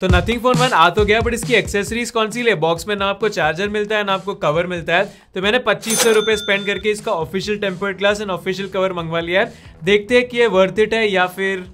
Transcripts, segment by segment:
तो nothing phone one आ तो गया बट इसकी एक्सेसरीज कौन सी ले बॉक्स में ना आपको चार्जर मिलता है ना आपको कवर मिलता है तो मैंने पच्चीस सौ रुपए स्पेंड करके इसका official tempered glass and official cover मंगवा लिया है देखते हैं कि ये वर्थ इट है या फिर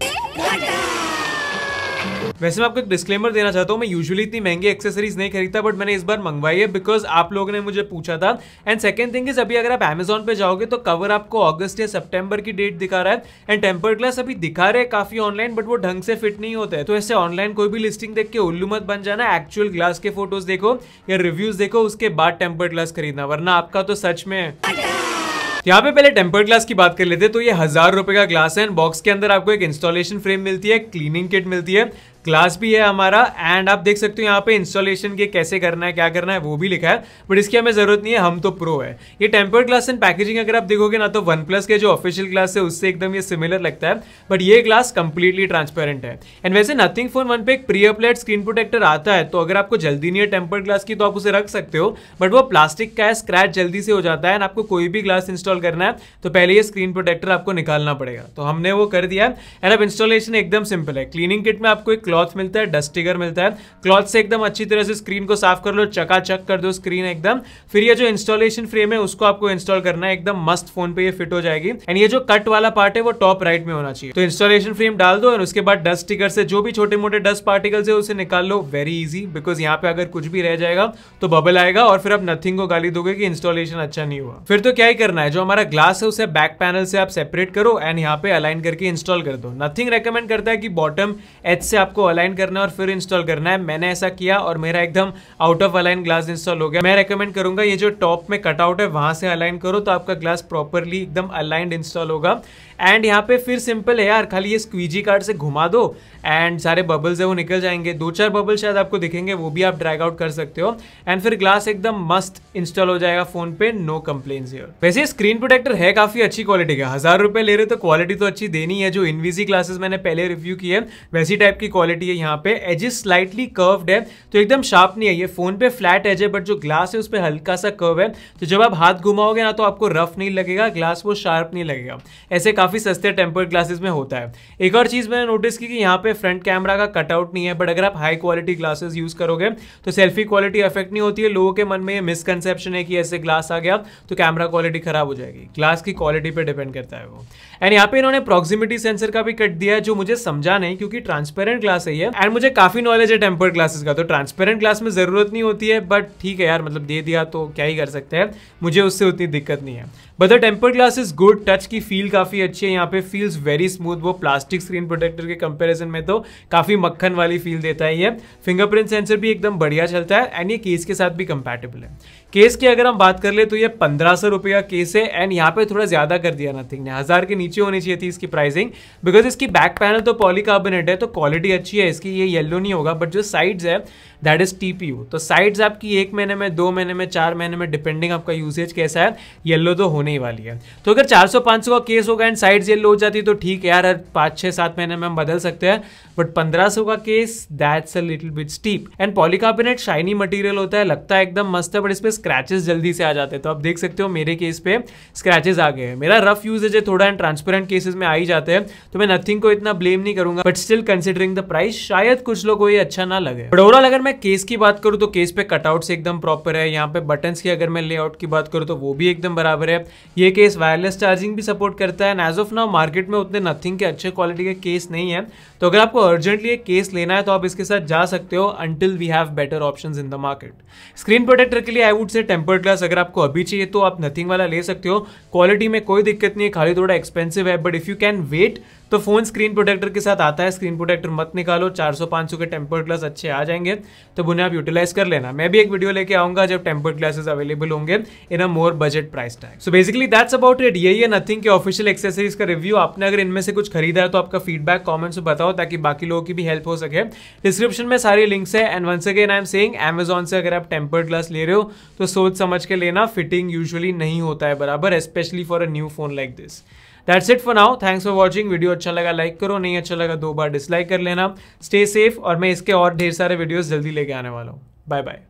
वैसे मैं आपको एक डिस्क्लेमर देना चाहता हूँ मैं यूजुअली इतनी महंगी एक्सेसरीज नहीं खरीदता बट मैंने इस बार मंगवाई है बिकॉज आप लोगों ने मुझे पूछा था एंड सेकंड थिंग इज अभी अगर आप एमेजोन पे जाओगे तो कवर आपको अगस्त या सितंबर की डेट दिखा रहा है एंड टेम्पर ग्लास अभी दिखा रहे हैं काफी ऑनलाइन बट वो ढंग से फिट नहीं होता है तो ऐसे ऑनलाइन कोई भी लिस्टिंग देख के उल्लू मत बन जाना एक्चुअल ग्लास के फोटोज देखो या रिव्यूज देखो उसके बाद टेम्पर ग्लास खरीदना वरना आपका तो सच में तो यहाँ पे पहले टेम्पर ग्लास की बात कर लेते हैं तो ये हजार रुपए का ग्लास है बॉक्स के अंदर आपको एक इंस्टॉलेशन फ्रेम मिलती है क्लीनिंग किट मिलती है क्लास भी है हमारा एंड आप देख सकते हो यहाँ पे इंस्टॉलेशन के कैसे करना है क्या करना है वो भी लिखा है बट इसकी हमें ज़रूरत नहीं है हम तो प्रो है ये टेम्पर्ड ग्लास एंड पैकेजिंग अगर आप देखोगे ना तो वन प्लस के जो ऑफिशियल ग्लास है उससे एकदम ये सिमिलर लगता है बट ये ग्लास कंप्लीटली ट्रांसपेरेंट है एंड वैसे नथिंग फोन वन पे एक प्री अपलेट स्क्रीन प्रोटेक्टर आता है तो अगर आपको जल्दी नहीं है टेम्पर्ड ग्लास की तो आप उसे रख सकते हो बट वो प्लास्टिक का है स्क्रैच जल्दी से हो जाता है एंड आपको कोई भी ग्लास इंस्टॉल करना है तो पहले ये स्क्रीन प्रोटेक्टर आपको निकालना पड़ेगा तो हमने वो कर दिया एंड अब इंस्टॉलेशन एकदम सिंपल है क्लीनिंग किट में आपको एक क्लॉथ मिलता है डस्टिगर मिलता है क्लॉथ से एकदम अच्छी तरह से स्क्रीन को साफ कर लो चकाचक कर दो स्क्रीन एकदम फिर ये जो इंस्टॉलेशन फ्रेम है उसको आपको इंस्टॉल करना है एकदम मस्त फोन पे ये फिट हो जाएगी एंड ये जो कट वाला पार्ट है वो टॉप राइट में होना चाहिए तो इंस्टॉलेशन फ्रेम डाल दो और उसके बाद डस्ट स्टिकर से जो भी छोटे मोटे डस्ट पार्टिकल्स है उसे निकाल लो वेरी इजी बिकॉज यहाँ पे अगर कुछ भी रह जाएगा तो बबल आएगा और फिर आप नथिंग को गाली दोगे कि इंस्टॉलेशन अच्छा नहीं हुआ फिर तो क्या ही करना है जो हमारा ग्लास है उसे बैक पैनल से आप सेपरेट करो एंड यहाँ पे अलाइन करके इंस्टॉल कर दो नथिंग रेकमेंड करता है कि बॉटम एच से आपको अलाइन करना और फिर इंस्टॉल करना है मैंने ऐसा किया और मेरा एकदम out of align glass install हो गया मैं रेकमेंड करूंगा ये जो टॉप में कटआउट है वहां से अलाइन करो तो आपका ग्लास प्रॉपरली एकदम अलाइंड इंस्टॉल होगा एंड यहाँ पे फिर सिंपल है यार खाली ये स्क्वीजी कार्ड से घुमा दो एंड सारे बबल्स है वो निकल जाएंगे दो चार बबल शायद आपको दिखेंगे वो भी आप ड्रैग आउट कर सकते हो एंड फिर ग्लास एकदम मस्त इंस्टॉल हो जाएगा फोन पे नो कंप्लेन हियर वैसे स्क्रीन प्रोटेक्टर है काफी अच्छी क्वालिटी का हजार रुपए ले रहे तो क्वालिटी तो अच्छी देनी है जो इनविजी क्लासेस मैंने पहले रिव्यू की है वैसी टाइप की क्वालिटी है यहाँ पे एजेस स्लाइटली कर्व्ड है तो एकदम शार्प नहीं है ये फोन पे फ्लैट एज है बट जो ग्लास है उस पर हल्का सा कर्व है तो जब आप हाथ घुमाओगे ना तो आपको रफ नहीं लगेगा ग्लास वो शार्प नहीं लगेगा ऐसे काफ़ी सस्ते टेम्पर्ड ग्लासेस में होता है एक और चीज़ मैंने नोटिस की कि यहाँ पे फ्रंट कैमरा का कटआउट नहीं है बट अगर आप हाई क्वालिटी ग्लासेस यूज़ करोगे तो सेल्फी क्वालिटी अफेक्ट नहीं होती है लोगों के मन में ये मिसकनसेप्शन है कि ऐसे ग्लास आ गया तो कैमरा क्वालिटी खराब हो जाएगी ग्लास की क्वालिटी पर डिपेंड करता है वो एंड यहाँ पे इन्होंने प्रोक्सिमिटी सेंसर का भी कट दिया है जो मुझे समझा नहीं क्योंकि ट्रांसपेरेंट ग्लास है एंड मुझे काफ़ी नॉलेज है टेम्पर्ड ग्लासेस का तो ट्रांसपेरेंट ग्लास में ज़रूरत नहीं होती है बट ठीक है यार मतलब दे दिया तो क्या ही कर सकते हैं मुझे उससे उतनी दिक्कत नहीं है but the tempered glass is good touch की फील काफ़ी अच्छी अच्छी है यहाँ पे फील्स वेरी स्मूथ वो प्लास्टिक स्क्रीन प्रोटेक्टर के कंपेरिजन में तो काफ़ी मक्खन वाली फील देता है ये फिंगरप्रिंट सेंसर भी एकदम बढ़िया चलता है एंड ये केस के साथ भी कंपेटेबल है केस की अगर हम बात कर ले तो ये पंद्रह सौ रुपये का केस है एंड यहाँ पे थोड़ा ज़्यादा कर दिया नथिंग ने हज़ार के नीचे होनी चाहिए थी इसकी प्राइसिंग बिकॉज इसकी बैक पैनल तो पॉलीकार्बोनेट है तो क्वालिटी अच्छी है इसकी ये येलो नहीं होगा बट जो साइड्स है दैट इज़ टी तो साइड्स आपकी एक महीने में दो महीने में चार महीने में डिपेंडिंग आपका यूसेज कैसा है येलो तो होने ही वाली है तो अगर चार सौ का केस होगा एंड साइड्स येल्लो हो जाती है तो ठीक है यार पाँच छः सात महीने में हम बदल सकते हैं बट पंद्रह सौ का case that's a little bit steep and polycarbonate shiny material होता है लगता है एकदम मस्त है बट इस स्क्रैचेस जल्दी से आ जाते हैं तो आप देख सकते हो मेरे केस पे स्क्रैचेस आ गए मेरा रफ यूजेज है थोड़ा एंड ट्रांसपेरेंट केसेस में आ ही जाते हैं तो मैं नथिंग को इतना ब्लेम नहीं करूंगा but still considering the price शायद कुछ लोग को ये अच्छा ना लगे बट ओवरऑल अगर मैं केस की बात करूँ तो केस पे कटआउट एकदम प्रॉपर है यहाँ पे बटन की अगर मैं लेआउट की बात करूँ तो वो भी एकदम बराबर है ये केस वायरलेस चार्जिंग भी सपोर्ट करता है एज ऑफ नाउ मार्केट में उतने नथिंग के अच्छे क्वालिटी के केस नहीं है तो अगर आपको अर्जेंटली एक केस लेना है तो आप इसके साथ जा सकते हो until we have better option in the market screen protector के लिए I would say tempered glass अगर आपको अभी चाहिए तो आप नथिंग वाला ले सकते हो क्वालिटी में कोई दिक्कत नहीं है खाली थोड़ा एक्सपेंसिव है but if you can wait तो फोन स्क्रीन प्रोटेक्टर के साथ आता है स्क्रीन प्रोटेक्टर मत निकालो 400 500 के टेम्पर ग्लास अच्छे आ जाएंगे तो उन्हें आप यूटिलाइज कर लेना मैं भी एक वीडियो लेके आऊंगा जब टेम्पर ग्लासेस अवेलेबल होंगे in a more budget price time so basically that's about it यही है नथिंग के ऑफिशियल एक्सेसरीज का रिव्यू आपने अगर इनमें से कुछ खरीदा है तो आपका फीडबैक कॉमेंट्स में बताओ ताकि बाकी लोगों की भी हेल्प हो सके डिस्क्रिप्शन में सारी लिंक्स है and once again I am saying Amazon से अगर आप टेम्पर्ड ग्लास ले रहे हो तो सोच समझ के लेना फिटिंग यूजली नहीं होता है बराबर specially for a new phone like this that's it for now thanks for watching video अच्छा लगा लाइक करो नहीं अच्छा लगा दो बार डिसलाइक कर लेना स्टे सेफ और मैं इसके और ढेर सारे वीडियोज़ जल्दी लेके आने वाला हूँ बाय बाय